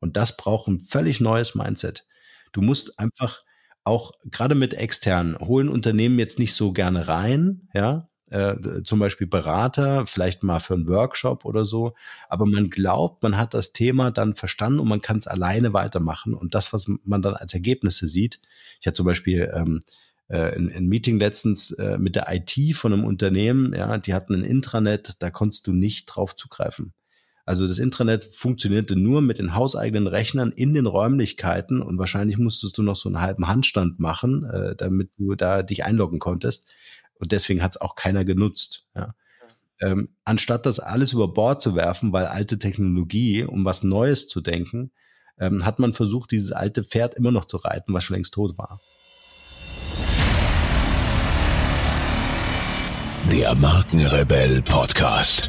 Und das braucht ein völlig neues Mindset. Du musst einfach auch gerade mit externen holen Unternehmen jetzt nicht so gerne rein, ja, äh, zum Beispiel Berater, vielleicht mal für einen Workshop oder so. Aber man glaubt, man hat das Thema dann verstanden und man kann es alleine weitermachen. Und das, was man dann als Ergebnisse sieht, ich hatte zum Beispiel ähm, äh, ein, ein, Meeting letztens äh, mit der IT von einem Unternehmen, ja, die hatten ein Intranet, da konntest du nicht drauf zugreifen. Also das Intranet funktionierte nur mit den hauseigenen Rechnern in den Räumlichkeiten und wahrscheinlich musstest du noch so einen halben Handstand machen, äh, damit du da dich einloggen konntest. Und deswegen hat es auch keiner genutzt. Ja. Ähm, anstatt das alles über Bord zu werfen, weil alte Technologie, um was Neues zu denken, ähm, hat man versucht, dieses alte Pferd immer noch zu reiten, was schon längst tot war. Der Markenrebell Podcast.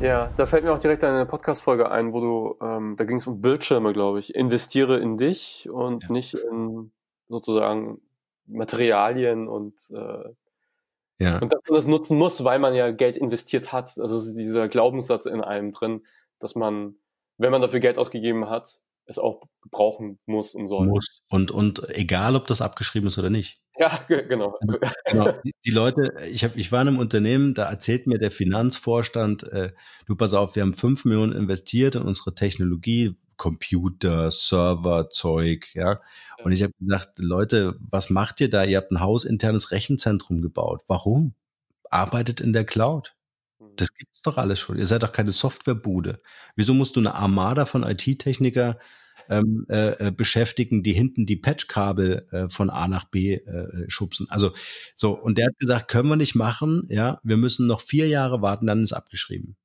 Ja, da fällt mir auch direkt eine Podcast-Folge ein, wo du, ähm, da ging es um Bildschirme, glaube ich. Investiere in dich und ja. nicht in sozusagen Materialien und, äh, ja. und dass man das nutzen muss, weil man ja Geld investiert hat. Also ist dieser Glaubenssatz in einem drin, dass man, wenn man dafür Geld ausgegeben hat, es auch brauchen muss und soll. Muss. Und, und egal, ob das abgeschrieben ist oder nicht. Ja, genau. genau. Die, die, Leute, ich, hab, ich war in einem Unternehmen, da erzählt mir der Finanzvorstand, äh, du pass auf, wir haben fünf Millionen investiert in unsere Technologie, Computer, Server, Zeug, ja. Und ich habe gedacht, Leute, was macht ihr da? Ihr habt ein hausinternes Rechenzentrum gebaut. Warum? Arbeitet in der Cloud. Hm. Das gibt's doch alles schon. Ihr seid doch keine Softwarebude. Wieso musst du eine Armada von IT-Techniker ähm, äh, äh, beschäftigen, die hinten die Patchkabel äh, von A nach B äh, schubsen. Also so, und der hat gesagt, können wir nicht machen, ja, wir müssen noch vier Jahre warten, dann ist abgeschrieben.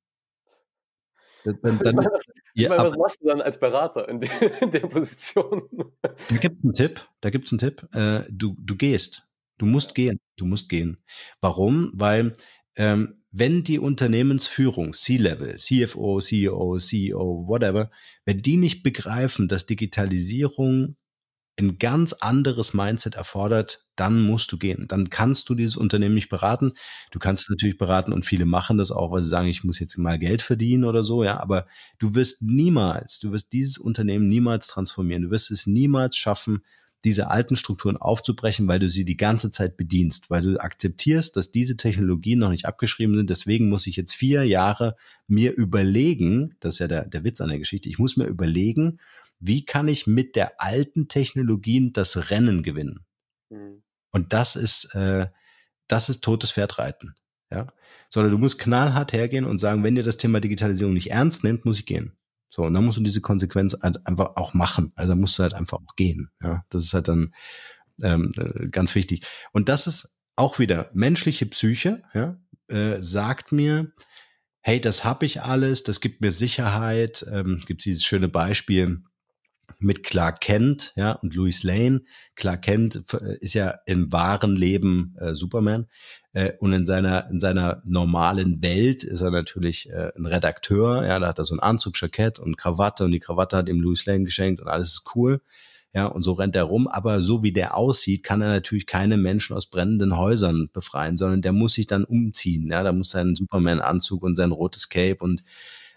Dann, dann, meine, ja, meine, was machst du dann als Berater in, der, in der Position? Da gibt es einen Tipp, da gibt es einen Tipp. Äh, du, du gehst. Du musst gehen. Du musst gehen. Warum? Weil ähm, wenn die Unternehmensführung, C-Level, CFO, CEO, CEO, whatever, wenn die nicht begreifen, dass Digitalisierung ein ganz anderes Mindset erfordert, dann musst du gehen. Dann kannst du dieses Unternehmen nicht beraten. Du kannst natürlich beraten und viele machen das auch, weil sie sagen, ich muss jetzt mal Geld verdienen oder so, ja. Aber du wirst niemals, du wirst dieses Unternehmen niemals transformieren. Du wirst es niemals schaffen, diese alten Strukturen aufzubrechen, weil du sie die ganze Zeit bedienst, weil du akzeptierst, dass diese Technologien noch nicht abgeschrieben sind. Deswegen muss ich jetzt vier Jahre mir überlegen, das ist ja der, der Witz an der Geschichte, ich muss mir überlegen, wie kann ich mit der alten Technologien das Rennen gewinnen? Mhm. Und das ist, äh, das ist totes Pferd reiten. Ja? Sondern du musst knallhart hergehen und sagen, wenn ihr das Thema Digitalisierung nicht ernst nehmt, muss ich gehen. So, und dann musst du diese Konsequenz halt einfach auch machen. Also da musst du halt einfach auch gehen. Ja, das ist halt dann ähm, äh, ganz wichtig. Und das ist auch wieder menschliche Psyche, ja, äh, sagt mir, hey, das habe ich alles, das gibt mir Sicherheit. Ähm, gibt dieses schöne Beispiel, mit Clark Kent ja, und Louis Lane. Clark Kent äh, ist ja im wahren Leben äh, Superman äh, und in seiner, in seiner normalen Welt ist er natürlich äh, ein Redakteur. Ja, da hat er so einen Anzug, Jackett und Krawatte und die Krawatte hat ihm Louis Lane geschenkt und alles ist cool. Ja, und so rennt er rum. Aber so wie der aussieht, kann er natürlich keine Menschen aus brennenden Häusern befreien, sondern der muss sich dann umziehen. Ja, da muss sein Superman-Anzug und sein rotes Cape und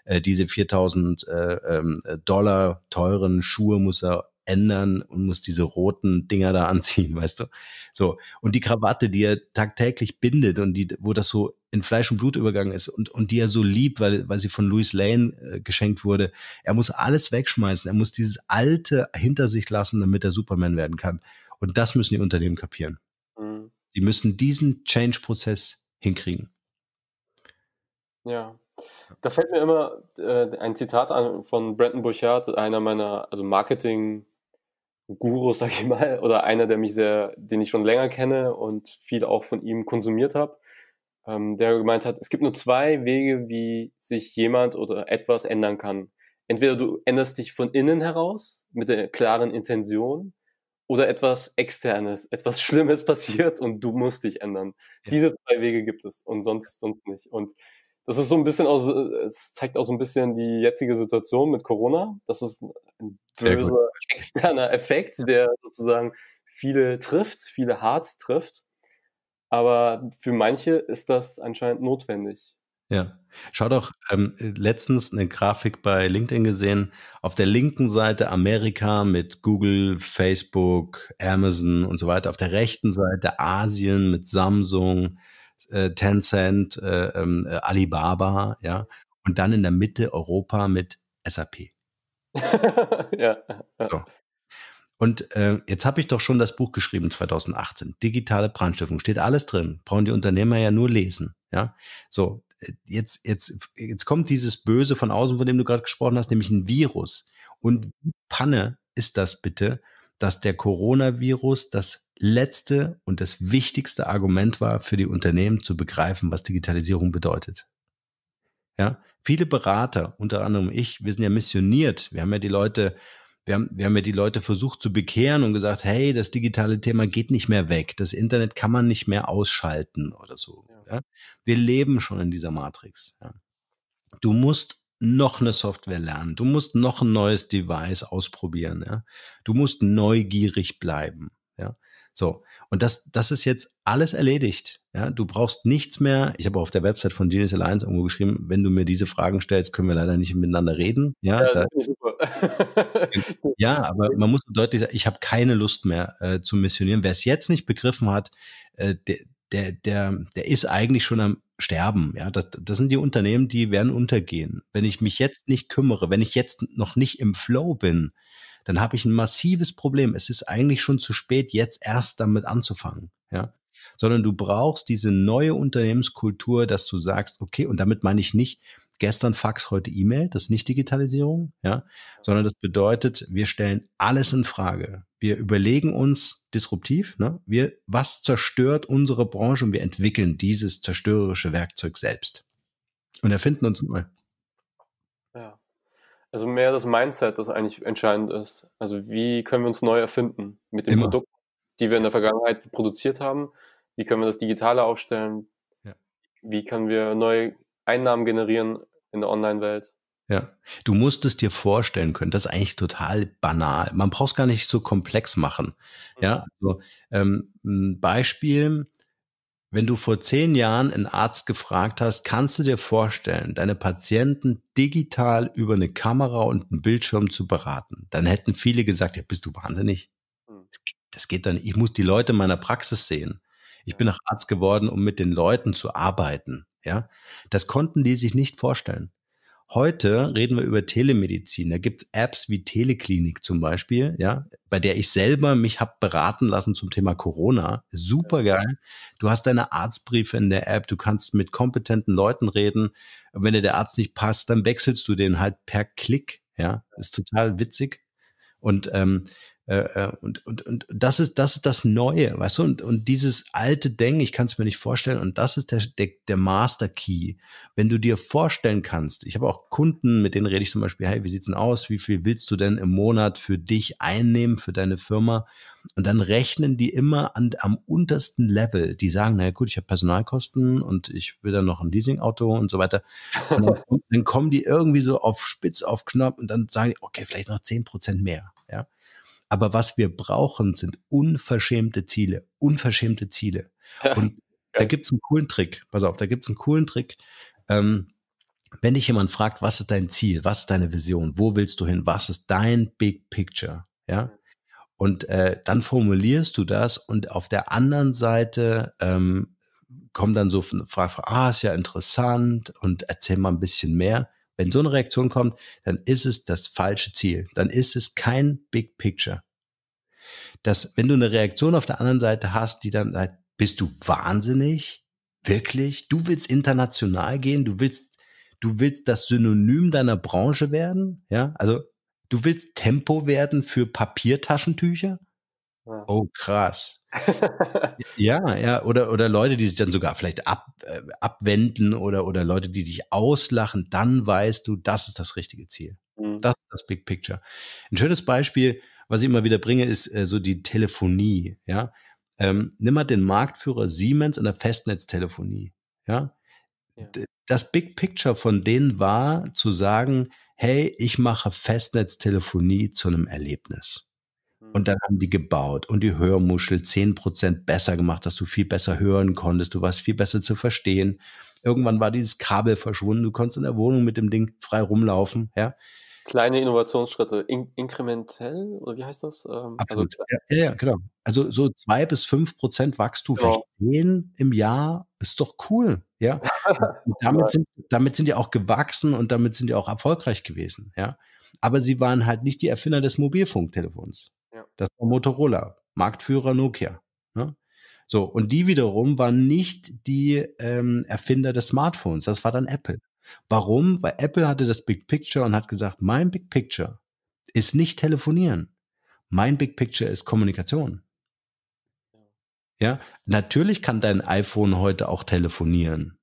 äh, diese 4000 äh, ähm, äh, Dollar teuren Schuhe muss er ändern und muss diese roten Dinger da anziehen, weißt du? So. Und die Krawatte, die er tagtäglich bindet und die, wo das so in Fleisch und Blut übergangen ist und, und die er so liebt, weil, weil sie von Louis Lane äh, geschenkt wurde. Er muss alles wegschmeißen. Er muss dieses Alte hinter sich lassen, damit er Superman werden kann. Und das müssen die Unternehmen kapieren. Mhm. Sie müssen diesen Change-Prozess hinkriegen. Ja. Da fällt mir immer äh, ein Zitat an von Brandon Burchard, einer meiner, also Marketing- Gurus, sag ich mal, oder einer, der mich sehr, den ich schon länger kenne und viel auch von ihm konsumiert habe, ähm, der gemeint hat, es gibt nur zwei Wege, wie sich jemand oder etwas ändern kann. Entweder du änderst dich von innen heraus mit der klaren Intention oder etwas Externes, etwas Schlimmes passiert und du musst dich ändern. Ja. Diese zwei Wege gibt es und sonst, sonst nicht. Und das ist so ein bisschen aus, es zeigt auch so ein bisschen die jetzige Situation mit Corona. Das ist ein böser externer Effekt, der sozusagen viele trifft, viele hart trifft. Aber für manche ist das anscheinend notwendig. Ja. Schau doch, ähm, letztens eine Grafik bei LinkedIn gesehen. Auf der linken Seite Amerika mit Google, Facebook, Amazon und so weiter. Auf der rechten Seite Asien mit Samsung, äh, Tencent, äh, ähm, äh, Alibaba, ja, und dann in der Mitte Europa mit SAP. ja. So. Und äh, jetzt habe ich doch schon das Buch geschrieben 2018, digitale Brandstiftung, steht alles drin, brauchen die Unternehmer ja nur lesen, ja. So, äh, jetzt jetzt jetzt kommt dieses Böse von außen, von dem du gerade gesprochen hast, nämlich ein Virus. Und Panne ist das bitte, dass der Coronavirus das letzte und das wichtigste Argument war für die Unternehmen zu begreifen, was Digitalisierung bedeutet. Ja, viele Berater, unter anderem ich, wir sind ja missioniert. Wir haben ja die Leute, wir haben, wir haben ja die Leute versucht zu bekehren und gesagt, hey, das digitale Thema geht nicht mehr weg. Das Internet kann man nicht mehr ausschalten oder so. Ja. Wir leben schon in dieser Matrix. Ja. Du musst noch eine Software lernen, du musst noch ein neues Device ausprobieren, ja? du musst neugierig bleiben. Ja? So, und das, das ist jetzt alles erledigt. Ja? Du brauchst nichts mehr. Ich habe auf der Website von Genius Alliance irgendwo geschrieben, wenn du mir diese Fragen stellst, können wir leider nicht miteinander reden. Ja, ja, da, ja aber man muss deutlich sagen, ich habe keine Lust mehr äh, zu missionieren. Wer es jetzt nicht begriffen hat, äh, der, der, der, der ist eigentlich schon am Sterben. Ja, das, das sind die Unternehmen, die werden untergehen. Wenn ich mich jetzt nicht kümmere, wenn ich jetzt noch nicht im Flow bin, dann habe ich ein massives Problem. Es ist eigentlich schon zu spät, jetzt erst damit anzufangen. Ja, sondern du brauchst diese neue Unternehmenskultur, dass du sagst, okay, und damit meine ich nicht, gestern Fax, heute E-Mail, das ist nicht Digitalisierung, ja, sondern das bedeutet, wir stellen alles in Frage. Wir überlegen uns disruptiv, ne, wir, was zerstört unsere Branche und wir entwickeln dieses zerstörerische Werkzeug selbst und erfinden uns neu. Ja. Also mehr das Mindset, das eigentlich entscheidend ist. Also wie können wir uns neu erfinden mit den Immer. Produkten, die wir in der Vergangenheit produziert haben? Wie können wir das Digitale aufstellen? Ja. Wie können wir neue Einnahmen generieren in der Online-Welt. Ja. Du musst es dir vorstellen können. Das ist eigentlich total banal. Man braucht es gar nicht so komplex machen. Mhm. Ja. Also, ähm, ein Beispiel. Wenn du vor zehn Jahren einen Arzt gefragt hast, kannst du dir vorstellen, deine Patienten digital über eine Kamera und einen Bildschirm zu beraten? Dann hätten viele gesagt, ja, bist du wahnsinnig? Mhm. Das geht dann, ich muss die Leute meiner Praxis sehen. Ich bin auch Arzt geworden, um mit den Leuten zu arbeiten. Ja, das konnten die sich nicht vorstellen. Heute reden wir über Telemedizin. Da gibt es Apps wie Teleklinik zum Beispiel, ja, bei der ich selber mich habe beraten lassen zum Thema Corona. Super geil. Du hast deine Arztbriefe in der App, du kannst mit kompetenten Leuten reden. Wenn dir der Arzt nicht passt, dann wechselst du den halt per Klick. Ja, ist total witzig. Und ähm, äh, äh, und, und, und das ist, das ist das Neue, weißt du, und, und dieses alte Ding, ich kann es mir nicht vorstellen, und das ist der, der, der Master Key. Wenn du dir vorstellen kannst, ich habe auch Kunden, mit denen rede ich zum Beispiel, hey, wie sieht's denn aus? Wie viel willst du denn im Monat für dich einnehmen, für deine Firma? Und dann rechnen die immer an, am untersten Level. Die sagen, naja gut, ich habe Personalkosten und ich will dann noch ein Leasingauto und so weiter. Und dann, dann, kommen die irgendwie so auf spitz, auf knapp und dann sagen die, okay, vielleicht noch zehn Prozent mehr. Aber was wir brauchen, sind unverschämte Ziele. Unverschämte Ziele. Und da gibt's einen coolen Trick. Pass auf, da gibt's einen coolen Trick. Ähm, wenn dich jemand fragt, was ist dein Ziel, was ist deine Vision, wo willst du hin, was ist dein Big Picture, ja? Und äh, dann formulierst du das und auf der anderen Seite ähm, kommen dann so Frage, ah, ist ja interessant und erzähl mal ein bisschen mehr. Wenn so eine Reaktion kommt, dann ist es das falsche Ziel. Dann ist es kein Big Picture. Dass, wenn du eine Reaktion auf der anderen Seite hast, die dann sagt, bist du wahnsinnig? Wirklich? Du willst international gehen? Du willst, du willst das Synonym deiner Branche werden? Ja, also du willst Tempo werden für Papiertaschentücher? Ja. Oh, krass. ja, ja, oder, oder Leute, die sich dann sogar vielleicht ab, äh, abwenden oder, oder Leute, die dich auslachen, dann weißt du, das ist das richtige Ziel. Mhm. Das ist das Big Picture. Ein schönes Beispiel, was ich immer wieder bringe, ist äh, so die Telefonie, ja. Ähm, nimm mal den Marktführer Siemens in der Festnetztelefonie, ja. ja. Das Big Picture von denen war zu sagen, hey, ich mache Festnetztelefonie zu einem Erlebnis. Und dann haben die gebaut und die Hörmuschel 10% besser gemacht, dass du viel besser hören konntest, du warst viel besser zu verstehen. Irgendwann war dieses Kabel verschwunden, du konntest in der Wohnung mit dem Ding frei rumlaufen, ja. Kleine Innovationsschritte, in inkrementell, oder wie heißt das? Ähm, also Absolut. Also, ja, ja, genau. Also so zwei bis fünf Prozent Wachstum genau. verstehen im Jahr ist doch cool, ja. damit, genau. sind, damit sind die auch gewachsen und damit sind die auch erfolgreich gewesen, ja. Aber sie waren halt nicht die Erfinder des Mobilfunktelefons. Das war Motorola, Marktführer Nokia. Ne? So, und die wiederum waren nicht die ähm, Erfinder des Smartphones, das war dann Apple. Warum? Weil Apple hatte das Big Picture und hat gesagt, mein Big Picture ist nicht telefonieren. Mein Big Picture ist Kommunikation. Ja, natürlich kann dein iPhone heute auch telefonieren.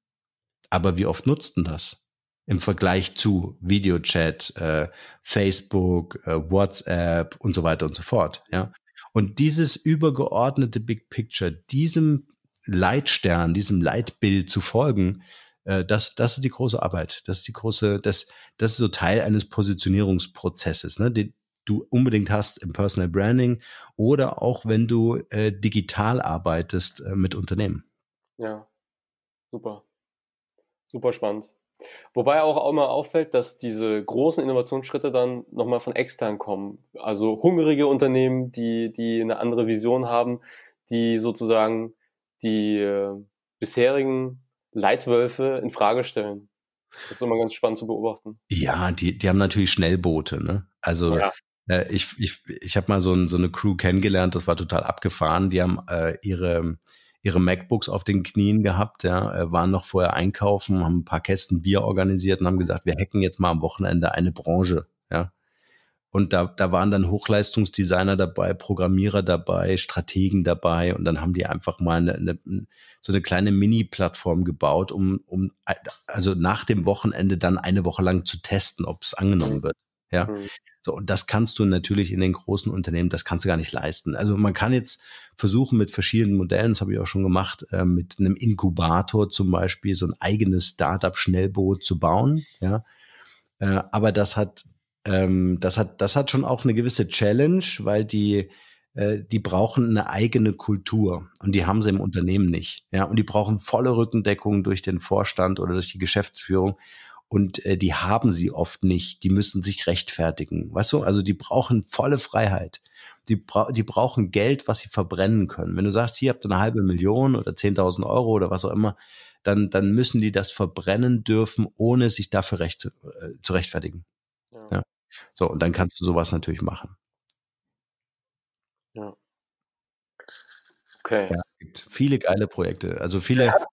Aber wie oft nutzt denn das? im Vergleich zu Videochat, äh, Facebook, äh, WhatsApp und so weiter und so fort. Ja? Und dieses übergeordnete Big Picture, diesem Leitstern, diesem Leitbild zu folgen, äh, das, das ist die große Arbeit. Das ist die große, das, das ist so Teil eines Positionierungsprozesses, ne, den du unbedingt hast im Personal Branding oder auch wenn du äh, digital arbeitest äh, mit Unternehmen. Ja, super. Super spannend. Wobei auch, immer auffällt, dass diese großen Innovationsschritte dann nochmal von extern kommen. Also hungrige Unternehmen, die, die eine andere Vision haben, die sozusagen die äh, bisherigen Leitwölfe in Frage stellen. Das ist immer ganz spannend zu beobachten. Ja, die, die haben natürlich Schnellboote, ne? Also ja. äh, ich, ich, ich habe mal so, ein, so, eine Crew kennengelernt, das war total abgefahren. Die haben äh, ihre ihre MacBooks auf den Knien gehabt, ja, äh, waren noch vorher einkaufen, haben ein paar Kästen Bier organisiert und haben gesagt, wir hacken jetzt mal am Wochenende eine Branche, ja. Und da, da waren dann Hochleistungsdesigner dabei, Programmierer dabei, Strategen dabei. Und dann haben die einfach mal eine, eine, so eine kleine Mini-Plattform gebaut, um, um also nach dem Wochenende dann eine Woche lang zu testen, ob es angenommen wird. Ja. Mhm. So, und das kannst du natürlich in den großen Unternehmen, das kannst du gar nicht leisten. Also man kann jetzt versuchen mit verschiedenen Modellen, das habe ich auch schon gemacht, äh, mit einem Inkubator zum Beispiel so ein eigenes Startup-Schnellboot zu bauen. Ja, äh, aber das hat, ähm, das hat, das hat schon auch eine gewisse Challenge, weil die äh, die brauchen eine eigene Kultur und die haben sie im Unternehmen nicht. Ja, und die brauchen volle Rückendeckung durch den Vorstand oder durch die Geschäftsführung und äh, die haben sie oft nicht. Die müssen sich rechtfertigen. Weißt du, also die brauchen volle Freiheit. Die, bra die brauchen Geld, was sie verbrennen können. Wenn du sagst, hier habt ihr eine halbe Million oder 10.000 Euro oder was auch immer, dann, dann müssen die das verbrennen dürfen, ohne sich dafür recht zu, äh, zu rechtfertigen. Ja. ja. So, und dann kannst du sowas natürlich machen. Ja. Okay. Ja, es gibt viele geile Projekte. Also viele. Ja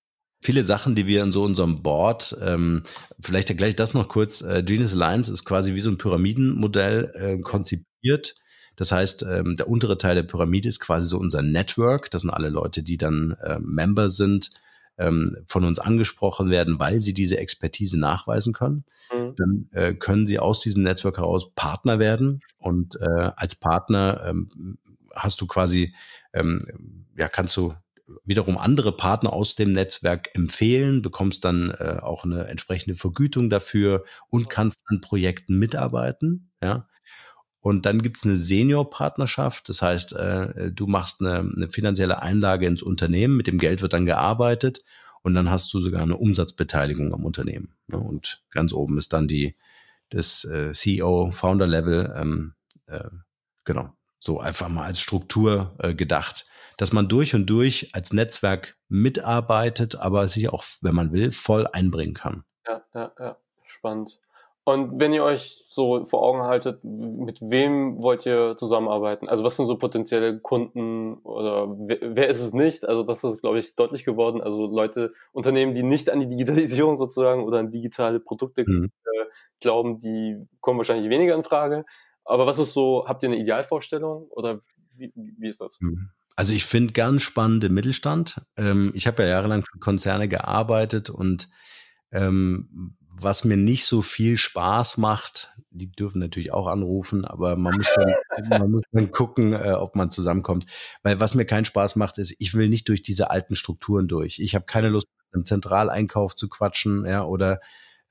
viele Sachen, die wir in so unserem Board, ähm, vielleicht ich das noch kurz, äh, Genius Alliance ist quasi wie so ein Pyramidenmodell äh, konzipiert. Das heißt, ähm, der untere Teil der Pyramide ist quasi so unser Network. Das sind alle Leute, die dann äh, Member sind, ähm, von uns angesprochen werden, weil sie diese Expertise nachweisen können. Mhm. Dann äh, können sie aus diesem Netzwerk heraus Partner werden. Und äh, als Partner ähm, hast du quasi, ähm, ja, kannst du wiederum andere Partner aus dem Netzwerk empfehlen, bekommst dann äh, auch eine entsprechende Vergütung dafür und kannst an Projekten mitarbeiten. Ja. Und dann gibt's eine Senior-Partnerschaft, das heißt, äh, du machst eine, eine finanzielle Einlage ins Unternehmen, mit dem Geld wird dann gearbeitet und dann hast du sogar eine Umsatzbeteiligung am Unternehmen. Ja. Ne? Und ganz oben ist dann die das äh, CEO-Founder-Level, ähm, äh, genau, so einfach mal als Struktur äh, gedacht dass man durch und durch als Netzwerk mitarbeitet, aber sich auch, wenn man will, voll einbringen kann. Ja, ja, ja, spannend. Und wenn ihr euch so vor Augen haltet, mit wem wollt ihr zusammenarbeiten? Also was sind so potenzielle Kunden oder wer, wer ist es nicht? Also das ist, glaube ich, deutlich geworden. Also Leute, Unternehmen, die nicht an die Digitalisierung sozusagen oder an digitale Produkte mhm. äh, glauben, die kommen wahrscheinlich weniger in Frage. Aber was ist so, habt ihr eine Idealvorstellung oder wie, wie ist das? Mhm. Also ich finde ganz spannend im Mittelstand. Ähm, ich habe ja jahrelang für Konzerne gearbeitet und ähm, was mir nicht so viel Spaß macht, die dürfen natürlich auch anrufen, aber man muss dann, man muss dann gucken, äh, ob man zusammenkommt. Weil was mir keinen Spaß macht, ist, ich will nicht durch diese alten Strukturen durch. Ich habe keine Lust, im Zentraleinkauf zu quatschen, ja, oder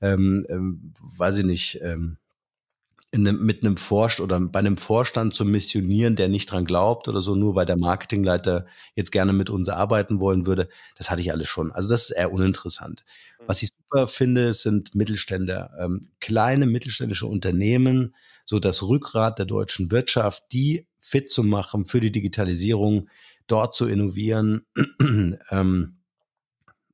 ähm, ähm, weiß ich nicht, ähm, in ne, mit einem Vorstand oder bei einem Vorstand zu missionieren, der nicht dran glaubt oder so, nur weil der Marketingleiter jetzt gerne mit uns arbeiten wollen würde, das hatte ich alles schon. Also das ist eher uninteressant. Mhm. Was ich super finde, sind Mittelständler, ähm, kleine mittelständische Unternehmen, so das Rückgrat der deutschen Wirtschaft, die fit zu machen für die Digitalisierung, dort zu innovieren, ähm,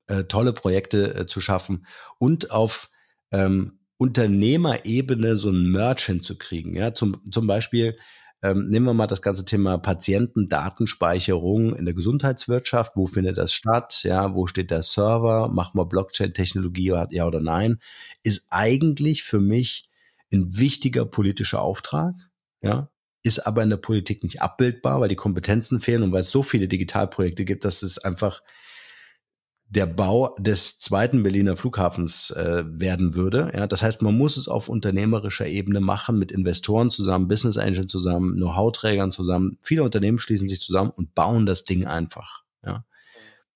äh, tolle Projekte äh, zu schaffen und auf ähm, Unternehmerebene so ein Merch hinzukriegen. Ja, zum, zum Beispiel ähm, nehmen wir mal das ganze Thema Patientendatenspeicherung in der Gesundheitswirtschaft. Wo findet das statt? Ja, wo steht der Server? Machen wir Blockchain-Technologie, ja oder nein? Ist eigentlich für mich ein wichtiger politischer Auftrag. Ja, ist aber in der Politik nicht abbildbar, weil die Kompetenzen fehlen und weil es so viele Digitalprojekte gibt, dass es einfach der Bau des zweiten Berliner Flughafens äh, werden würde. Ja, das heißt, man muss es auf unternehmerischer Ebene machen, mit Investoren zusammen, Business Angels zusammen, Know-how-Trägern zusammen. Viele Unternehmen schließen sich zusammen und bauen das Ding einfach. Ja.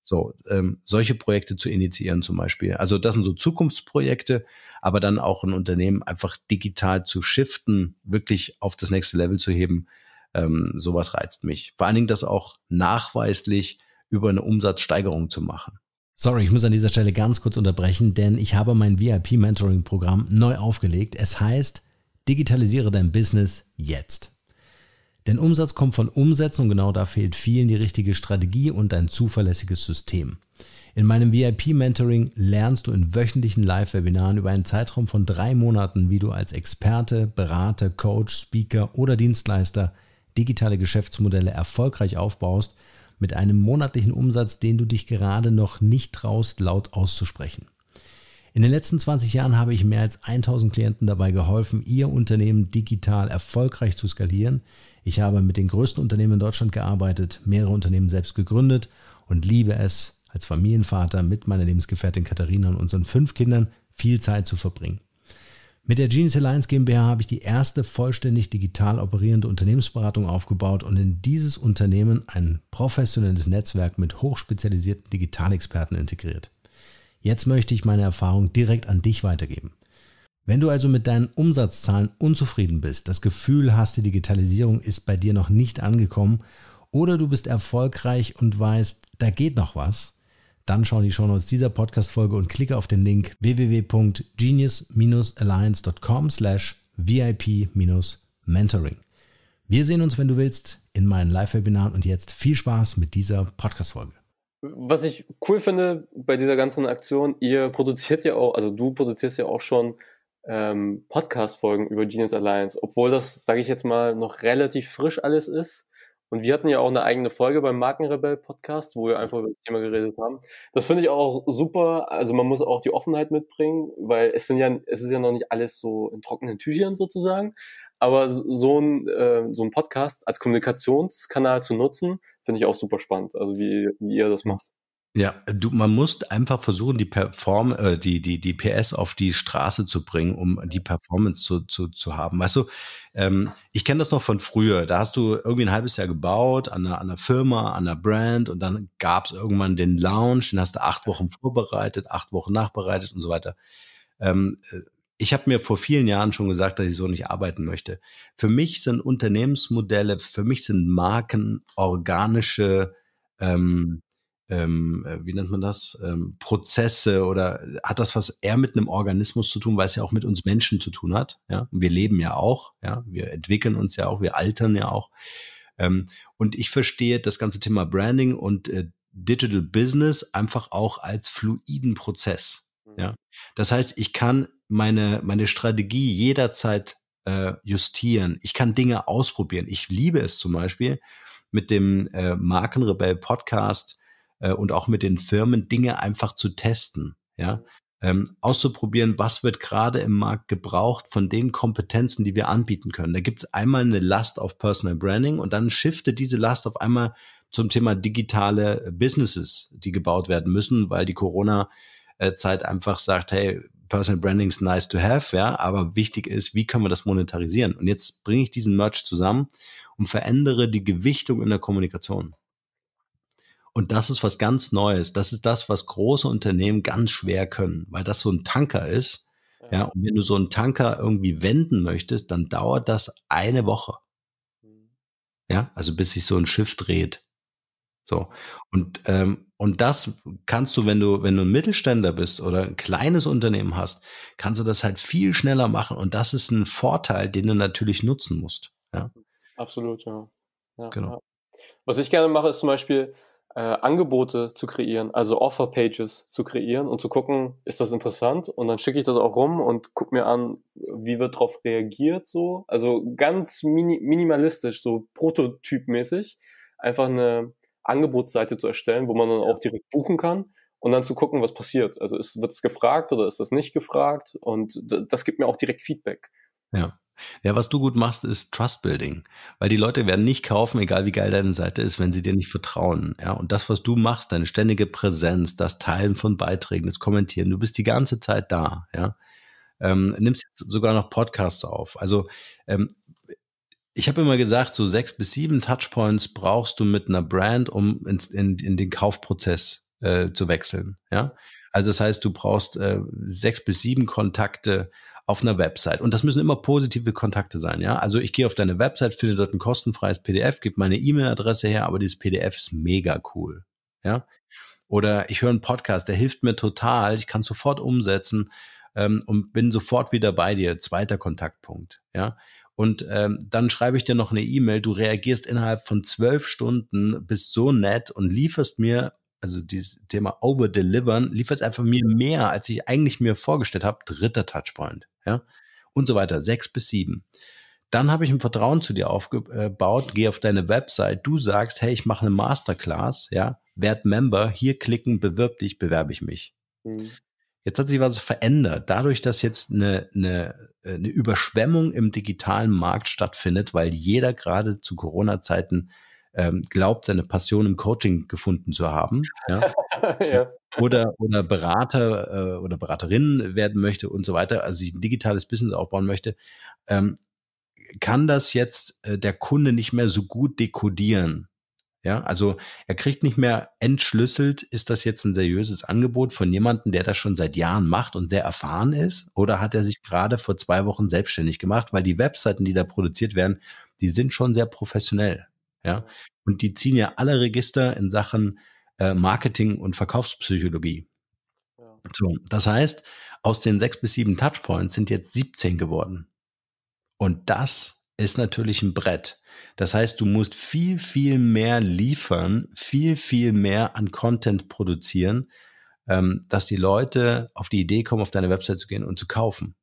So, ähm, solche Projekte zu initiieren zum Beispiel. Also das sind so Zukunftsprojekte, aber dann auch ein Unternehmen einfach digital zu shiften, wirklich auf das nächste Level zu heben. Ähm, sowas reizt mich. Vor allen Dingen das auch nachweislich über eine Umsatzsteigerung zu machen. Sorry, ich muss an dieser Stelle ganz kurz unterbrechen, denn ich habe mein VIP-Mentoring-Programm neu aufgelegt. Es heißt, digitalisiere dein Business jetzt. Denn Umsatz kommt von Umsetzen und genau da fehlt vielen die richtige Strategie und ein zuverlässiges System. In meinem VIP-Mentoring lernst du in wöchentlichen Live-Webinaren über einen Zeitraum von drei Monaten, wie du als Experte, Berater, Coach, Speaker oder Dienstleister digitale Geschäftsmodelle erfolgreich aufbaust – mit einem monatlichen Umsatz, den du dich gerade noch nicht traust, laut auszusprechen. In den letzten 20 Jahren habe ich mehr als 1000 Klienten dabei geholfen, ihr Unternehmen digital erfolgreich zu skalieren. Ich habe mit den größten Unternehmen in Deutschland gearbeitet, mehrere Unternehmen selbst gegründet und liebe es, als Familienvater mit meiner Lebensgefährtin Katharina und unseren fünf Kindern viel Zeit zu verbringen. Mit der Genius Alliance GmbH habe ich die erste vollständig digital operierende Unternehmensberatung aufgebaut und in dieses Unternehmen ein professionelles Netzwerk mit hochspezialisierten Digitalexperten integriert. Jetzt möchte ich meine Erfahrung direkt an dich weitergeben. Wenn du also mit deinen Umsatzzahlen unzufrieden bist, das Gefühl hast, die Digitalisierung ist bei dir noch nicht angekommen oder du bist erfolgreich und weißt, da geht noch was, dann schau in die Shownotes dieser Podcast-Folge und klicke auf den Link www.genius-alliance.com slash VIP-Mentoring. Wir sehen uns, wenn du willst, in meinen Live-Webinaren und jetzt viel Spaß mit dieser Podcast-Folge. Was ich cool finde bei dieser ganzen Aktion, ihr produziert ja auch, also du produzierst ja auch schon ähm, Podcast-Folgen über Genius Alliance, obwohl das, sage ich jetzt mal, noch relativ frisch alles ist. Und wir hatten ja auch eine eigene Folge beim Markenrebell-Podcast, wo wir einfach über das Thema geredet haben. Das finde ich auch super. Also man muss auch die Offenheit mitbringen, weil es sind ja, es ist ja noch nicht alles so in trockenen Tüchern sozusagen. Aber so ein, äh, so ein Podcast als Kommunikationskanal zu nutzen, finde ich auch super spannend. Also wie, wie ihr das macht. Ja, du, man muss einfach versuchen, die Perform, äh, die, die, die PS auf die Straße zu bringen, um die Performance zu, zu, zu haben. Weißt du, ähm, ich kenne das noch von früher. Da hast du irgendwie ein halbes Jahr gebaut an einer, an einer Firma, an einer Brand und dann gab es irgendwann den Lounge, den hast du acht Wochen vorbereitet, acht Wochen nachbereitet und so weiter. Ähm, ich habe mir vor vielen Jahren schon gesagt, dass ich so nicht arbeiten möchte. Für mich sind Unternehmensmodelle, für mich sind Marken organische ähm, ähm, äh, wie nennt man das, ähm, Prozesse oder äh, hat das was eher mit einem Organismus zu tun, weil es ja auch mit uns Menschen zu tun hat. Ja? wir leben ja auch, ja, wir entwickeln uns ja auch, wir altern ja auch. Ähm, und ich verstehe das ganze Thema Branding und äh, Digital Business einfach auch als fluiden Prozess. Mhm. Ja? Das heißt, ich kann meine, meine Strategie jederzeit äh, justieren. Ich kann Dinge ausprobieren. Ich liebe es zum Beispiel mit dem äh, Markenrebell Podcast, äh, und auch mit den Firmen Dinge einfach zu testen, ja. Ähm, auszuprobieren, was wird gerade im Markt gebraucht von den Kompetenzen, die wir anbieten können. Da gibt es einmal eine Last auf Personal Branding und dann shifte diese Last auf einmal zum Thema digitale Businesses, die gebaut werden müssen, weil die Corona-Zeit einfach sagt, hey, Personal Branding ist nice to have, ja, aber wichtig ist, wie können wir das monetarisieren? Und jetzt bringe ich diesen Merch zusammen und verändere die Gewichtung in der Kommunikation. Und das ist was ganz Neues. Das ist das, was große Unternehmen ganz schwer können, weil das so ein Tanker ist. Ja, und wenn du so einen Tanker irgendwie wenden möchtest, dann dauert das eine Woche. Mhm. Ja, also bis sich so ein Schiff dreht. So. Und, ähm, und das kannst du, wenn du, wenn du ein Mittelständler bist oder ein kleines Unternehmen hast, kannst du das halt viel schneller machen. Und das ist ein Vorteil, den du natürlich nutzen musst. Ja. Absolut, ja. ja genau. Ja. Was ich gerne mache, ist zum Beispiel, äh, Angebote zu kreieren, also Offer-Pages zu kreieren und zu gucken, ist das interessant? Und dann schicke ich das auch rum und guck mir an, wie wird darauf reagiert so. Also ganz mini minimalistisch, so prototypmäßig, einfach eine Angebotsseite zu erstellen, wo man dann auch direkt buchen kann und dann zu gucken, was passiert. Also ist, wird es gefragt oder ist das nicht gefragt? Und das gibt mir auch direkt Feedback. Ja. Ja, was du gut machst, ist Trust Building, weil die Leute werden nicht kaufen, egal wie geil deine Seite ist, wenn sie dir nicht vertrauen. Ja, und das, was du machst, deine ständige Präsenz, das Teilen von Beiträgen, das Kommentieren, du bist die ganze Zeit da. Ja, ähm, nimmst jetzt sogar noch Podcasts auf. Also ähm, ich habe immer gesagt, so sechs bis sieben Touchpoints brauchst du mit einer Brand, um in, in, in den Kaufprozess äh, zu wechseln. Ja, also das heißt, du brauchst äh, sechs bis sieben Kontakte auf einer Website. Und das müssen immer positive Kontakte sein, ja. Also ich gehe auf deine Website, finde dort ein kostenfreies PDF, gebe meine E-Mail-Adresse her, aber dieses PDF ist mega cool, ja. Oder ich höre einen Podcast, der hilft mir total, ich kann sofort umsetzen ähm, und bin sofort wieder bei dir. Zweiter Kontaktpunkt, ja. Und ähm, dann schreibe ich dir noch eine E-Mail, du reagierst innerhalb von zwölf Stunden, bist so nett und lieferst mir also dieses Thema Overdelivern liefert einfach mir mehr, als ich eigentlich mir vorgestellt habe. Dritter Touchpoint, ja, und so weiter, sechs bis sieben. Dann habe ich ein Vertrauen zu dir aufgebaut, gehe auf deine Website, du sagst, hey, ich mache eine Masterclass, ja, werd Member, hier klicken, bewirb dich, bewerbe ich mich. Mhm. Jetzt hat sich was verändert. Dadurch, dass jetzt eine, eine, eine Überschwemmung im digitalen Markt stattfindet, weil jeder gerade zu Corona-Zeiten ähm, glaubt, seine Passion im Coaching gefunden zu haben. Ja? ja. Oder, oder Berater äh, oder Beraterin werden möchte und so weiter, also sich ein digitales Business aufbauen möchte, ähm, kann das jetzt äh, der Kunde nicht mehr so gut dekodieren. Ja, also er kriegt nicht mehr entschlüsselt, ist das jetzt ein seriöses Angebot von jemandem, der das schon seit Jahren macht und sehr erfahren ist? Oder hat er sich gerade vor zwei Wochen selbstständig gemacht? Weil die Webseiten, die da produziert werden, die sind schon sehr professionell. Ja? Und die ziehen ja alle Register in Sachen äh, Marketing und Verkaufspsychologie. Ja. So, das heißt, aus den sechs bis sieben Touchpoints sind jetzt 17 geworden. Und das ist natürlich ein Brett. Das heißt, du musst viel, viel mehr liefern, viel, viel mehr an Content produzieren, ähm, dass die Leute auf die Idee kommen, auf deine Website zu gehen und zu kaufen.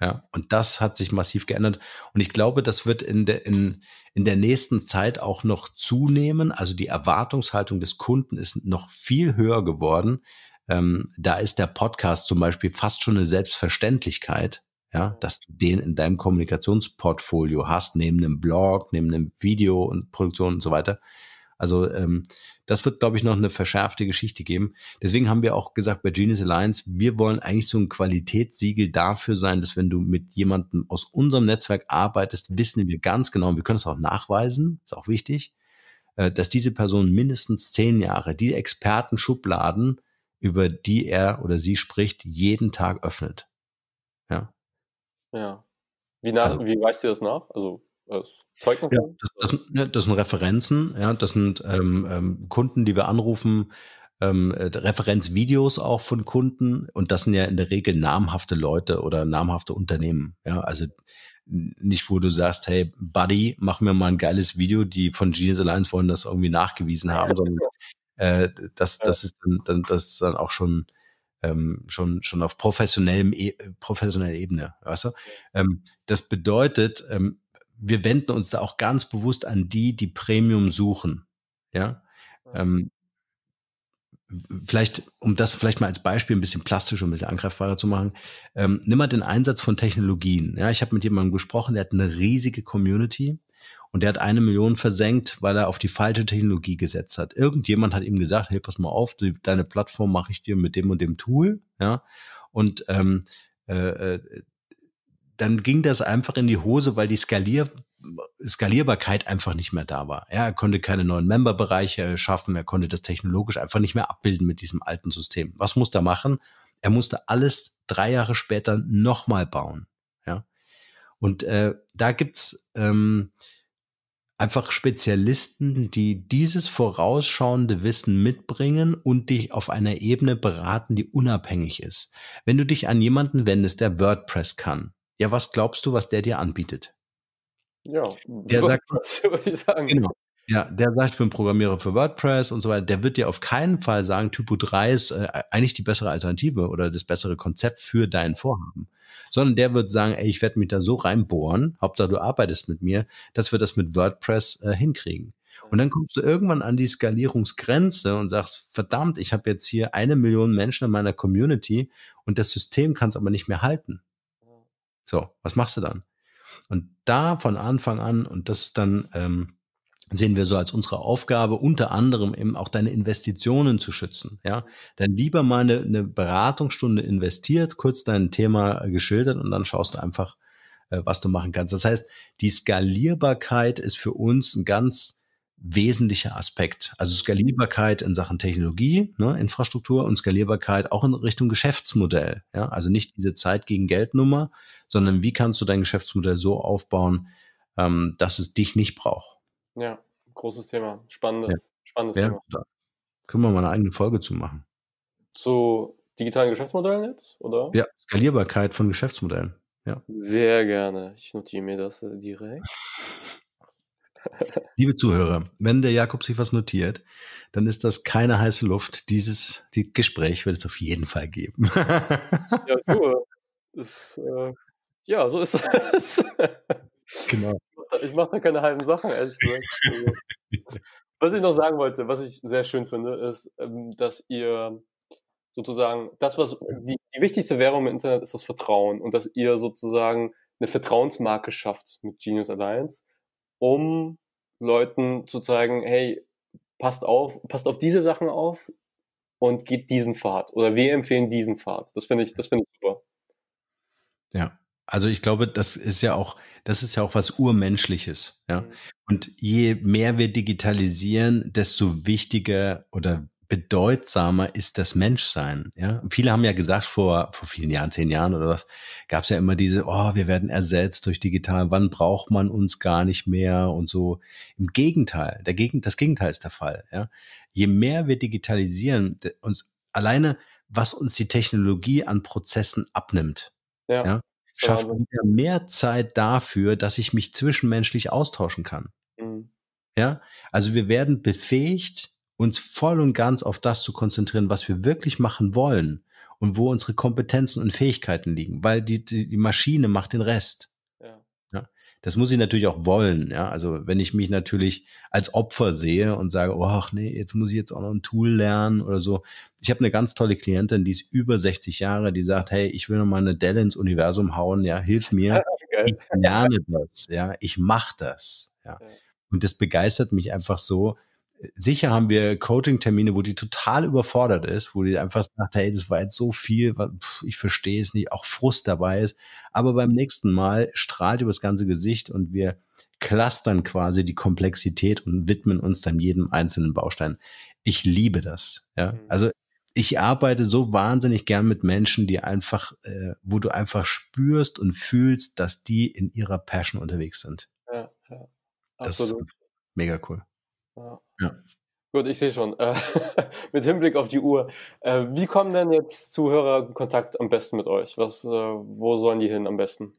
Ja. Und das hat sich massiv geändert. Und ich glaube, das wird in der, in, in der nächsten Zeit auch noch zunehmen. Also die Erwartungshaltung des Kunden ist noch viel höher geworden. Ähm, da ist der Podcast zum Beispiel fast schon eine Selbstverständlichkeit, ja, dass du den in deinem Kommunikationsportfolio hast, neben einem Blog, neben einem Video und Produktion und so weiter. Also ähm, das wird, glaube ich, noch eine verschärfte Geschichte geben. Deswegen haben wir auch gesagt bei Genius Alliance, wir wollen eigentlich so ein Qualitätssiegel dafür sein, dass wenn du mit jemandem aus unserem Netzwerk arbeitest, wissen wir ganz genau, wir können es auch nachweisen, ist auch wichtig, äh, dass diese Person mindestens zehn Jahre die Expertenschubladen, über die er oder sie spricht, jeden Tag öffnet. Ja. Ja. Wie, nach, also, wie weißt du das nach? Also, also Zeugnisse? Ja, das, das, ne, das, sind Referenzen, ja, das sind ähm, ähm, Kunden, die wir anrufen, ähm, äh, Referenzvideos auch von Kunden und das sind ja in der Regel namhafte Leute oder namhafte Unternehmen. Ja, also nicht, wo du sagst, hey, Buddy, mach mir mal ein geiles Video, die von Genius Alliance wollen das irgendwie nachgewiesen haben, sondern genau. äh, das, das ist dann, dann, das ist dann auch schon, ähm, schon, schon auf professionellem, e professioneller Ebene, weißt du? Ähm, das bedeutet, ähm, wir wenden uns da auch ganz bewusst an die, die Premium suchen. Ja. Ähm, vielleicht, um das vielleicht mal als Beispiel ein bisschen plastischer, ein bisschen angreifbarer zu machen, ähm, nimm mal den Einsatz von Technologien. Ja, ich habe mit jemandem gesprochen, der hat eine riesige Community und der hat eine Million versenkt, weil er auf die falsche Technologie gesetzt hat. Irgendjemand hat ihm gesagt, hey, pass mal auf, die, deine Plattform mache ich dir mit dem und dem Tool. Ja, und ähm, äh, äh dann ging das einfach in die Hose, weil die Skalier Skalierbarkeit einfach nicht mehr da war. Ja, er konnte keine neuen Memberbereiche schaffen, er konnte das technologisch einfach nicht mehr abbilden mit diesem alten System. Was musste er machen? Er musste alles drei Jahre später nochmal bauen. Ja, und äh, da gibt's ähm, einfach Spezialisten, die dieses vorausschauende Wissen mitbringen und dich auf einer Ebene beraten, die unabhängig ist. Wenn du dich an jemanden wendest, der WordPress kann, ja, was glaubst du, was der dir anbietet? Ja, der sagt, würde ich sagen. Genau. Ja, der sagt, ich bin Programmierer für WordPress und so weiter. Der wird dir auf keinen Fall sagen, Typo 3 ist äh, eigentlich die bessere Alternative oder das bessere Konzept für dein Vorhaben. Sondern der wird sagen, ey, ich werde mich da so reinbohren, Hauptsache du arbeitest mit mir, dass wir das mit WordPress äh, hinkriegen. Und dann kommst du irgendwann an die Skalierungsgrenze und sagst, verdammt, ich habe jetzt hier eine Million Menschen in meiner Community und das System kann es aber nicht mehr halten. So, was machst du dann? Und da von Anfang an, und das dann ähm, sehen wir so als unsere Aufgabe, unter anderem eben auch deine Investitionen zu schützen. Ja, dann lieber mal eine, eine Beratungsstunde investiert, kurz dein Thema geschildert und dann schaust du einfach, äh, was du machen kannst. Das heißt, die Skalierbarkeit ist für uns ein ganz wesentlicher Aspekt. Also Skalierbarkeit in Sachen Technologie, ne, Infrastruktur und Skalierbarkeit auch in Richtung Geschäftsmodell. Ja? Also nicht diese Zeit gegen Geldnummer, sondern wie kannst du dein Geschäftsmodell so aufbauen, ähm, dass es dich nicht braucht. Ja, großes Thema. Spannendes, ja. spannendes ja, Thema. Da können wir mal eine eigene Folge zu machen. Zu digitalen Geschäftsmodellen jetzt, oder? Ja, Skalierbarkeit von Geschäftsmodellen. Ja. Sehr gerne. Ich notiere mir das äh, direkt. Liebe Zuhörer, wenn der Jakob sich was notiert, dann ist das keine heiße Luft. Dieses die Gespräch wird es auf jeden Fall geben. ja, du, das, äh, ja, so ist es. genau. Ich mache da keine halben Sachen, ehrlich gesagt. Also, was ich noch sagen wollte, was ich sehr schön finde, ist, ähm, dass ihr sozusagen das, was die, die wichtigste Währung im Internet ist, das Vertrauen und dass ihr sozusagen eine Vertrauensmarke schafft mit Genius Alliance um Leuten zu zeigen, hey, passt auf, passt auf diese Sachen auf und geht diesen Pfad oder wir empfehlen diesen Pfad. Das finde ich, das finde ich super. Ja, also ich glaube, das ist ja auch, das ist ja auch was Urmenschliches, ja. Mhm. Und je mehr wir digitalisieren, desto wichtiger oder bedeutsamer ist das Menschsein. Ja? Viele haben ja gesagt, vor, vor vielen Jahren, zehn Jahren oder was, gab es ja immer diese, oh, wir werden ersetzt durch digital, wann braucht man uns gar nicht mehr und so. Im Gegenteil, der Gegen, das Gegenteil ist der Fall. Ja? Je mehr wir digitalisieren, uns alleine, was uns die Technologie an Prozessen abnimmt, ja, ja schafft wieder mehr Zeit dafür, dass ich mich zwischenmenschlich austauschen kann. Mhm. Ja, also wir werden befähigt, uns voll und ganz auf das zu konzentrieren, was wir wirklich machen wollen und wo unsere Kompetenzen und Fähigkeiten liegen, weil die, die, die Maschine macht den Rest. Ja. ja. Das muss ich natürlich auch wollen. Ja? Also wenn ich mich natürlich als Opfer sehe und sage, oh nee, jetzt muss ich jetzt auch noch ein Tool lernen oder so. Ich habe eine ganz tolle Klientin, die ist über 60 Jahre, die sagt, hey, ich will noch mal eine Delle ins Universum hauen, ja, hilf mir. Ja, ich lerne das, ja, ich mache das. Ja. ja. Und das begeistert mich einfach so, sicher haben wir Coaching-Termine, wo die total überfordert ist, wo die einfach sagt, hey, das war jetzt so viel, ich verstehe es nicht, auch Frust dabei ist. Aber beim nächsten Mal strahlt über das ganze Gesicht und wir clustern quasi die Komplexität und widmen uns dann jedem einzelnen Baustein. Ich liebe das. Ja? Mhm. Also ich arbeite so wahnsinnig gern mit Menschen, die einfach, äh, wo du einfach spürst und fühlst, dass die in ihrer Passion unterwegs sind. Ja, ja. Absolut. Das ist mega cool. Ja. Ja. Gut, ich sehe schon. Äh, mit Hinblick auf die Uhr. Äh, wie kommen denn jetzt Zuhörer in Kontakt am besten mit euch? Was, äh, wo sollen die hin am besten?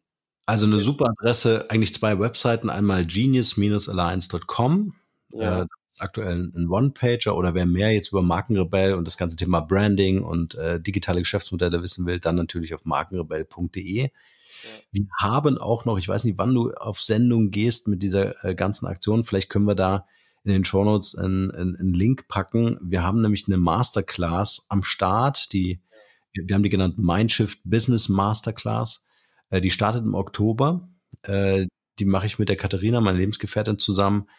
Also eine super Adresse, eigentlich zwei Webseiten, einmal genius-alliance.com. Ja. aktuell ein One-Pager oder wer mehr jetzt über Markenrebell und das ganze Thema Branding und digitale Geschäftsmodelle wissen will, dann natürlich auf markenrebell.de. Wir haben auch noch, ich weiß nicht, wann du auf Sendung gehst mit dieser ganzen Aktion. Vielleicht können wir da in den Shownotes einen, einen, einen Link packen. Wir haben nämlich eine Masterclass am Start, die wir haben die genannt Mindshift Business Masterclass. Äh, die startet im Oktober. Äh, die mache ich mit der Katharina, meiner Lebensgefährtin, zusammen.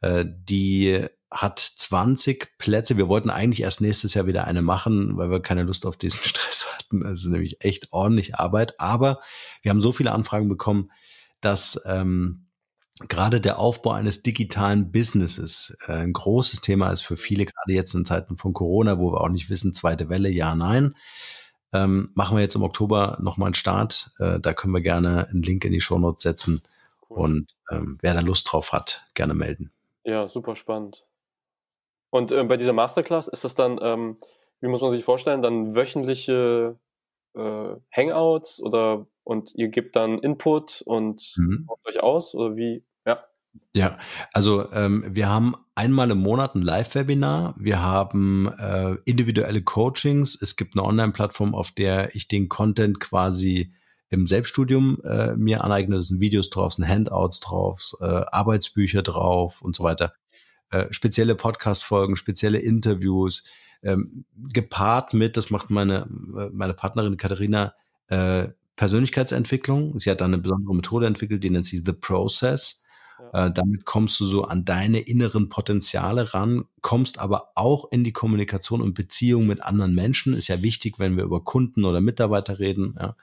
Äh, die hat 20 Plätze. Wir wollten eigentlich erst nächstes Jahr wieder eine machen, weil wir keine Lust auf diesen Stress hatten. Es ist nämlich echt ordentlich Arbeit. Aber wir haben so viele Anfragen bekommen, dass ähm, gerade der Aufbau eines digitalen Businesses äh, ein großes Thema ist für viele, gerade jetzt in Zeiten von Corona, wo wir auch nicht wissen, zweite Welle, ja, nein. Ähm, machen wir jetzt im Oktober nochmal einen Start. Äh, da können wir gerne einen Link in die Shownotes setzen. Cool. Und ähm, wer da Lust drauf hat, gerne melden. Ja, super spannend. Und äh, bei dieser Masterclass ist das dann, ähm, wie muss man sich vorstellen, dann wöchentliche äh, Hangouts oder und ihr gebt dann Input und mhm. euch aus oder wie ja, also ähm, wir haben einmal im Monat ein Live-Webinar, wir haben äh, individuelle Coachings, es gibt eine Online-Plattform, auf der ich den Content quasi im Selbststudium äh, mir aneigne. Das sind Videos drauf, sind Handouts drauf, äh, Arbeitsbücher drauf und so weiter. Äh, spezielle Podcast-Folgen, spezielle Interviews, ähm, gepaart mit, das macht meine, äh, meine Partnerin Katharina, äh, Persönlichkeitsentwicklung. Sie hat da eine besondere Methode entwickelt, die nennt sie The Process äh, damit kommst du so an deine inneren Potenziale ran, kommst aber auch in die Kommunikation und Beziehung mit anderen Menschen. Ist ja wichtig, wenn wir über Kunden oder Mitarbeiter reden. Ja.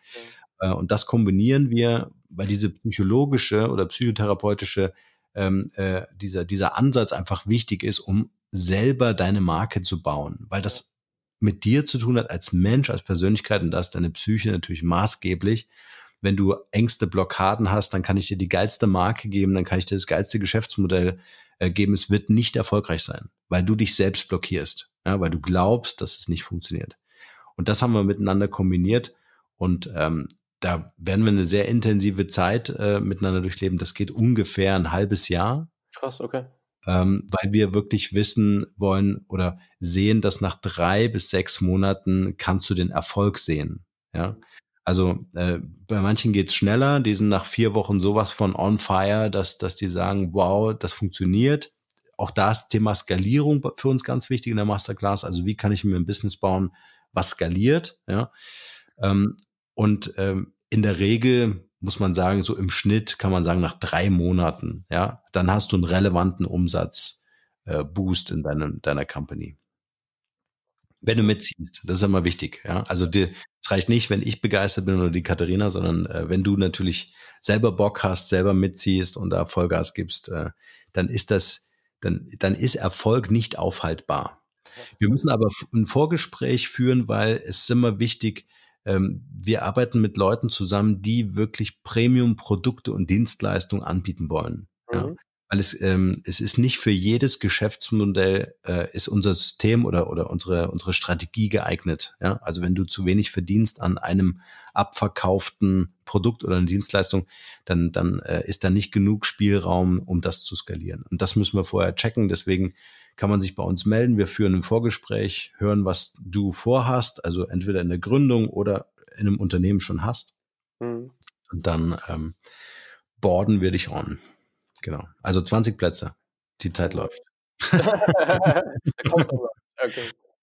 Äh, und das kombinieren wir, weil diese psychologische oder psychotherapeutische, ähm, äh, dieser, dieser Ansatz einfach wichtig ist, um selber deine Marke zu bauen, weil das mit dir zu tun hat als Mensch, als Persönlichkeit und da ist deine Psyche natürlich maßgeblich wenn du Ängste, Blockaden hast, dann kann ich dir die geilste Marke geben, dann kann ich dir das geilste Geschäftsmodell äh, geben. Es wird nicht erfolgreich sein, weil du dich selbst blockierst, ja, weil du glaubst, dass es nicht funktioniert. Und das haben wir miteinander kombiniert und ähm, da werden wir eine sehr intensive Zeit äh, miteinander durchleben. Das geht ungefähr ein halbes Jahr. Krass, okay. Ähm, weil wir wirklich wissen wollen oder sehen, dass nach drei bis sechs Monaten kannst du den Erfolg sehen. Ja, also äh, bei manchen geht's schneller, die sind nach vier Wochen sowas von on fire, dass, dass die sagen, wow, das funktioniert. Auch da ist Thema Skalierung für uns ganz wichtig in der Masterclass. Also wie kann ich mir ein Business bauen, was skaliert? Ja? Ähm, und ähm, in der Regel muss man sagen, so im Schnitt kann man sagen, nach drei Monaten, ja, dann hast du einen relevanten Umsatzboost äh, in deinem, deiner Company. Wenn du mitziehst, das ist immer wichtig, ja. Also die, es reicht nicht, wenn ich begeistert bin oder die Katharina, sondern äh, wenn du natürlich selber Bock hast, selber mitziehst und da Vollgas gibst, äh, dann ist das, dann, dann ist Erfolg nicht aufhaltbar. Wir müssen aber ein Vorgespräch führen, weil es ist immer wichtig, ähm, wir arbeiten mit Leuten zusammen, die wirklich Premium-Produkte und Dienstleistungen anbieten wollen. Mhm. Ja weil es, ähm, es ist nicht für jedes Geschäftsmodell äh, ist unser System oder, oder unsere, unsere Strategie geeignet. Ja? Also wenn du zu wenig verdienst an einem abverkauften Produkt oder einer Dienstleistung, dann, dann äh, ist da nicht genug Spielraum, um das zu skalieren. Und das müssen wir vorher checken. Deswegen kann man sich bei uns melden. Wir führen ein Vorgespräch, hören, was du vorhast, also entweder in der Gründung oder in einem Unternehmen schon hast. Mhm. Und dann ähm, boarden wir dich on. Genau. Also 20 Plätze. Die Zeit läuft. okay.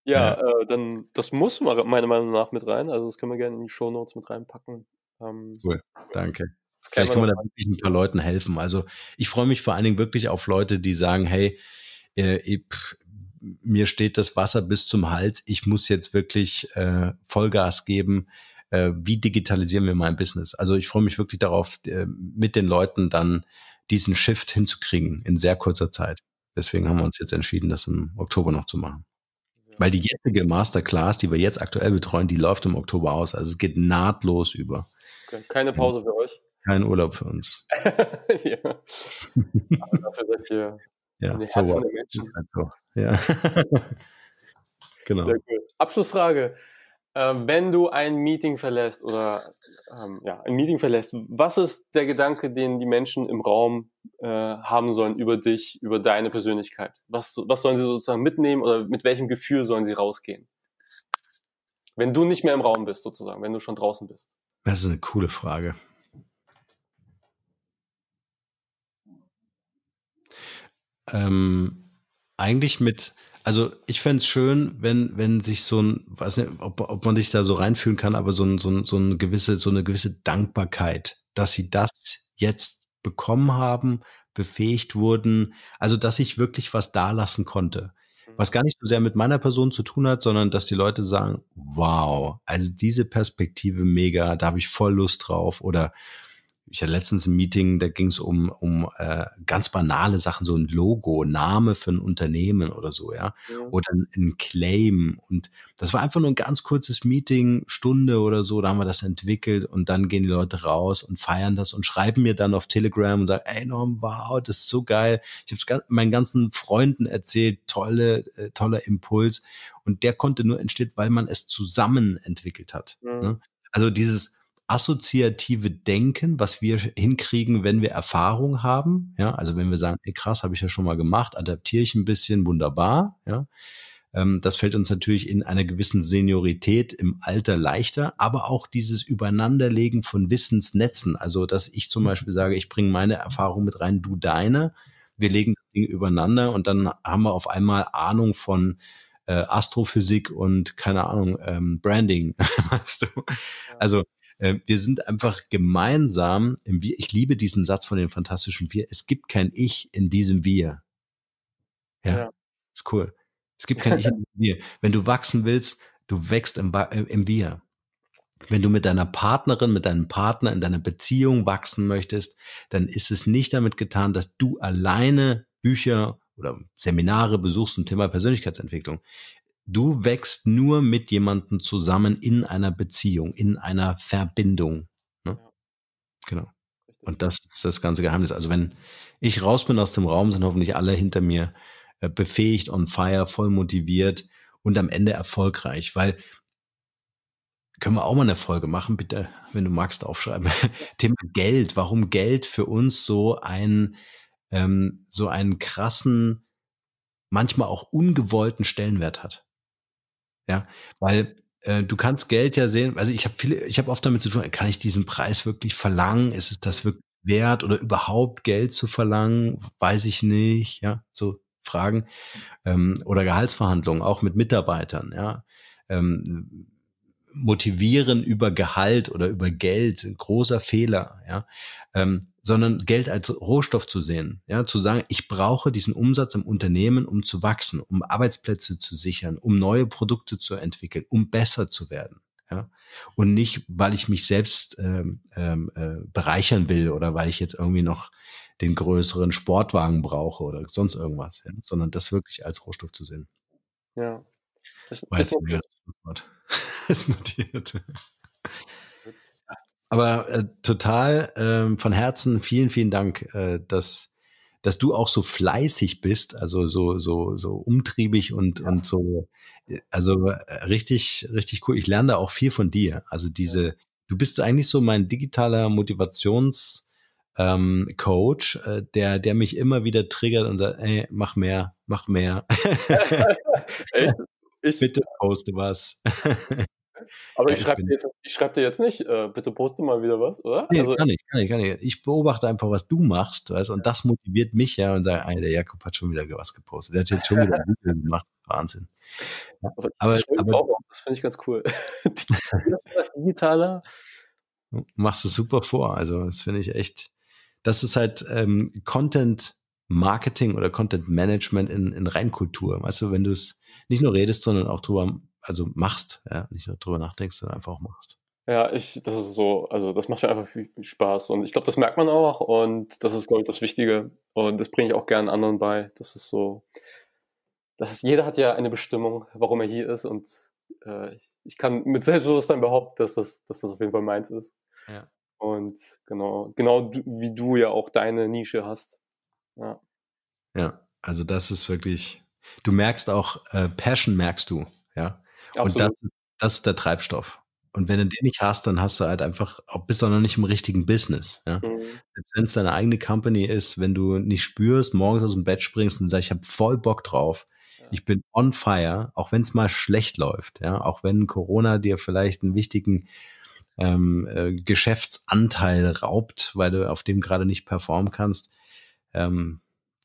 Ja, ja. Äh, dann das muss man meiner Meinung nach mit rein. Also das können wir gerne in die Show Notes mit reinpacken. Ähm, cool, danke. Vielleicht können wir da wirklich ein paar Leuten helfen. Also ich freue mich vor allen Dingen wirklich auf Leute, die sagen, hey, äh, ich, mir steht das Wasser bis zum Hals, ich muss jetzt wirklich äh, Vollgas geben. Äh, wie digitalisieren wir mein Business? Also ich freue mich wirklich darauf, äh, mit den Leuten dann diesen Shift hinzukriegen in sehr kurzer Zeit. Deswegen haben wir uns jetzt entschieden, das im Oktober noch zu machen. Weil die jetzige Masterclass, die wir jetzt aktuell betreuen, die läuft im Oktober aus. Also es geht nahtlos über. keine Pause für euch. Kein Urlaub für uns. ja. Aber ah, dafür seid ihr ja, so Herzen der Menschen. Also, ja. genau. Abschlussfrage äh, wenn du ein Meeting verlässt oder ähm, ja, ein Meeting verlässt, was ist der Gedanke, den die Menschen im Raum äh, haben sollen über dich, über deine Persönlichkeit? Was, was sollen sie sozusagen mitnehmen oder mit welchem Gefühl sollen sie rausgehen? Wenn du nicht mehr im Raum bist, sozusagen, wenn du schon draußen bist. Das ist eine coole Frage. Ähm, eigentlich mit, also ich fände schön, wenn, wenn sich so ein, weiß nicht, ob, ob man sich da so reinfühlen kann, aber so, ein, so, ein, so eine gewisse, so eine gewisse Dankbarkeit, dass sie das jetzt bekommen haben, befähigt wurden, also dass ich wirklich was dalassen konnte. Mhm. Was gar nicht so sehr mit meiner Person zu tun hat, sondern dass die Leute sagen, wow, also diese Perspektive mega, da habe ich voll Lust drauf oder ich hatte letztens ein Meeting, da ging es um, um äh, ganz banale Sachen, so ein Logo, Name für ein Unternehmen oder so, ja? ja. Oder ein Claim. Und das war einfach nur ein ganz kurzes Meeting, Stunde oder so, da haben wir das entwickelt und dann gehen die Leute raus und feiern das und schreiben mir dann auf Telegram und sagen, ey Norm, wow, das ist so geil. Ich habe es meinen ganzen Freunden erzählt, tolle, äh, toller Impuls. Und der konnte nur entstehen, weil man es zusammen entwickelt hat. Ja. Ne? Also dieses assoziative Denken, was wir hinkriegen, wenn wir Erfahrung haben. Ja, also wenn wir sagen, ey, krass, habe ich ja schon mal gemacht, adaptiere ich ein bisschen, wunderbar. Ja, ähm, das fällt uns natürlich in einer gewissen Seniorität im Alter leichter, aber auch dieses Übereinanderlegen von Wissensnetzen. Also dass ich zum mhm. Beispiel sage, ich bringe meine Erfahrung mit rein, du deine. Wir legen das Ding übereinander und dann haben wir auf einmal Ahnung von äh, Astrophysik und keine Ahnung, ähm, Branding. weißt du? Also ähm, wir sind einfach gemeinsam im Wir. Ich liebe diesen Satz von den Fantastischen Vier. Es gibt kein Ich in diesem Wir. Ja, ja. ist cool. Es gibt kein Ich in diesem Wir. Wenn du wachsen willst, du wächst im, äh, im Wir. Wenn du mit deiner Partnerin, mit deinem Partner in deiner Beziehung wachsen möchtest, dann ist es nicht damit getan, dass du alleine Bücher oder Seminare besuchst zum Thema Persönlichkeitsentwicklung. Du wächst nur mit jemandem zusammen in einer Beziehung, in einer Verbindung. Ne? Ja. Genau. Richtig. Und das ist das ganze Geheimnis. Also wenn ich raus bin aus dem Raum, sind hoffentlich alle hinter mir äh, befähigt, on fire, voll motiviert und am Ende erfolgreich, weil können wir auch mal eine Folge machen, bitte, wenn du magst, aufschreiben. Thema Geld, warum Geld für uns so ein ähm, so einen krassen, manchmal auch ungewollten Stellenwert hat. Ja, weil äh, du kannst Geld ja sehen, also ich habe viele, ich habe oft damit zu tun, kann ich diesen Preis wirklich verlangen? Ist es das wirklich wert oder überhaupt Geld zu verlangen? Weiß ich nicht, ja, so Fragen. Ähm, oder Gehaltsverhandlungen, auch mit Mitarbeitern, ja. Ähm, motivieren über Gehalt oder über Geld, ein großer Fehler, ja, ähm, sondern Geld als Rohstoff zu sehen, ja, zu sagen, ich brauche diesen Umsatz im Unternehmen, um zu wachsen, um Arbeitsplätze zu sichern, um neue Produkte zu entwickeln, um besser zu werden, ja, und nicht, weil ich mich selbst ähm, ähm äh, bereichern will oder weil ich jetzt irgendwie noch den größeren Sportwagen brauche oder sonst irgendwas, ja? sondern das wirklich als Rohstoff zu sehen. Ja. Das, Weiß das, das, alles notiert. Aber äh, total äh, von Herzen vielen, vielen Dank, äh, dass, dass du auch so fleißig bist, also so, so, so umtriebig und, ja. und so, äh, also äh, richtig, richtig cool. Ich lerne da auch viel von dir. Also diese, ja. du bist eigentlich so mein digitaler Motivationscoach, ähm, äh, der, der mich immer wieder triggert und sagt, ey, mach mehr, mach mehr. Echt? Ich, bitte poste was. Aber ja, ich schreibe dir, schreib dir, jetzt nicht, äh, bitte poste mal wieder was, oder? Nee, also, kann ich, kann ich, kann ich. Ich beobachte einfach, was du machst, weißt, und das motiviert mich ja und sage, ey, der Jakob hat schon wieder was gepostet. Der hat jetzt schon wieder ein Video gemacht. Wahnsinn. aber, aber, aber auch, das finde ich ganz cool. Digitaler. machst du super vor. Also, das finde ich echt. Das ist halt ähm, Content Marketing oder Content Management in, in Reinkultur. Weißt du, wenn du es nicht nur redest, sondern auch drüber, also machst, ja, nicht nur drüber nachdenkst, sondern einfach auch machst. Ja, ich, das ist so, also das macht mir einfach viel Spaß und ich glaube, das merkt man auch und das ist, glaube ich, das Wichtige und das bringe ich auch gerne anderen bei. Das ist so, dass jeder hat ja eine Bestimmung, warum er hier ist und äh, ich, ich, kann mit Selbstbewusstsein behaupten, dass das, dass das auf jeden Fall meins ist. Ja. Und genau, genau wie du ja auch deine Nische hast. Ja. ja, also das ist wirklich, Du merkst auch, äh, Passion merkst du, ja. Absolut. Und das, das ist der Treibstoff. Und wenn du den nicht hast, dann hast du halt einfach, bist du auch noch nicht im richtigen Business. Ja? Mhm. Wenn es deine eigene Company ist, wenn du nicht spürst, morgens aus dem Bett springst und sagst, ich habe voll Bock drauf, ja. ich bin on fire, auch wenn es mal schlecht läuft, ja, auch wenn Corona dir vielleicht einen wichtigen ähm, äh, Geschäftsanteil raubt, weil du auf dem gerade nicht performen kannst, ähm,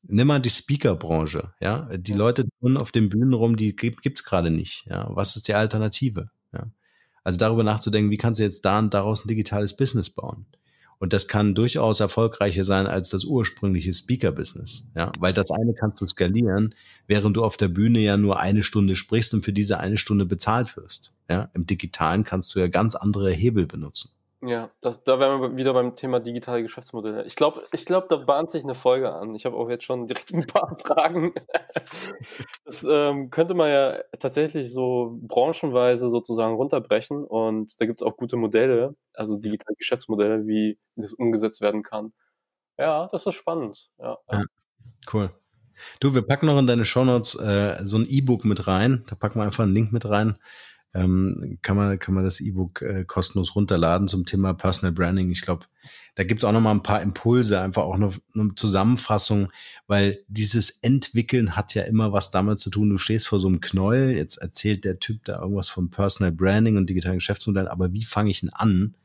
nimm mal die Speakerbranche, ja. Die ja. Leute tun auf den Bühnen rum, die gibt's gerade nicht. Ja? Was ist die Alternative? Ja? Also darüber nachzudenken, wie kannst du jetzt da und daraus ein digitales Business bauen? Und das kann durchaus erfolgreicher sein als das ursprüngliche Speaker-Business. Ja? Weil das eine kannst du skalieren, während du auf der Bühne ja nur eine Stunde sprichst und für diese eine Stunde bezahlt wirst. Ja? Im Digitalen kannst du ja ganz andere Hebel benutzen. Ja, das, da wären wir wieder beim Thema digitale Geschäftsmodelle. Ich glaube, ich glaub, da bahnt sich eine Folge an. Ich habe auch jetzt schon direkt ein paar Fragen. Das ähm, könnte man ja tatsächlich so branchenweise sozusagen runterbrechen. Und da gibt es auch gute Modelle, also digitale Geschäftsmodelle, wie das umgesetzt werden kann. Ja, das ist spannend. Ja. cool. Du, wir packen noch in deine Shownotes äh, so ein E-Book mit rein. Da packen wir einfach einen Link mit rein ähm, kann, man, kann man das E-Book äh, kostenlos runterladen zum Thema Personal Branding. Ich glaube, da gibt es auch noch mal ein paar Impulse, einfach auch noch eine Zusammenfassung, weil dieses Entwickeln hat ja immer was damit zu tun. Du stehst vor so einem Knäuel, jetzt erzählt der Typ da irgendwas von Personal Branding und digitalen Geschäftsmodellen, aber wie fange ich ihn an?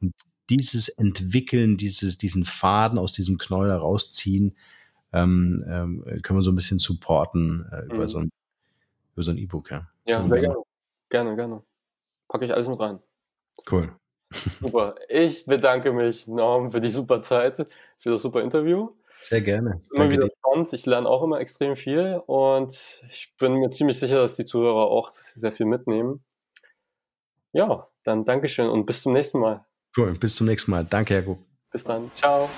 Und dieses Entwickeln, dieses, diesen Faden aus diesem Knäuel herausziehen, ähm, ähm, können wir so ein bisschen supporten äh, über, mhm. so ein, über so ein E-Book. Ja, ja sehr gerne. Gerne, gerne. Packe ich alles mit rein. Cool. Super. Ich bedanke mich, Norm, für die super Zeit, für das super Interview. Sehr gerne. Immer wieder spannend. Ich lerne auch immer extrem viel und ich bin mir ziemlich sicher, dass die Zuhörer auch sehr viel mitnehmen. Ja, dann Dankeschön und bis zum nächsten Mal. Cool, bis zum nächsten Mal. Danke, Jakob. Bis dann. Ciao.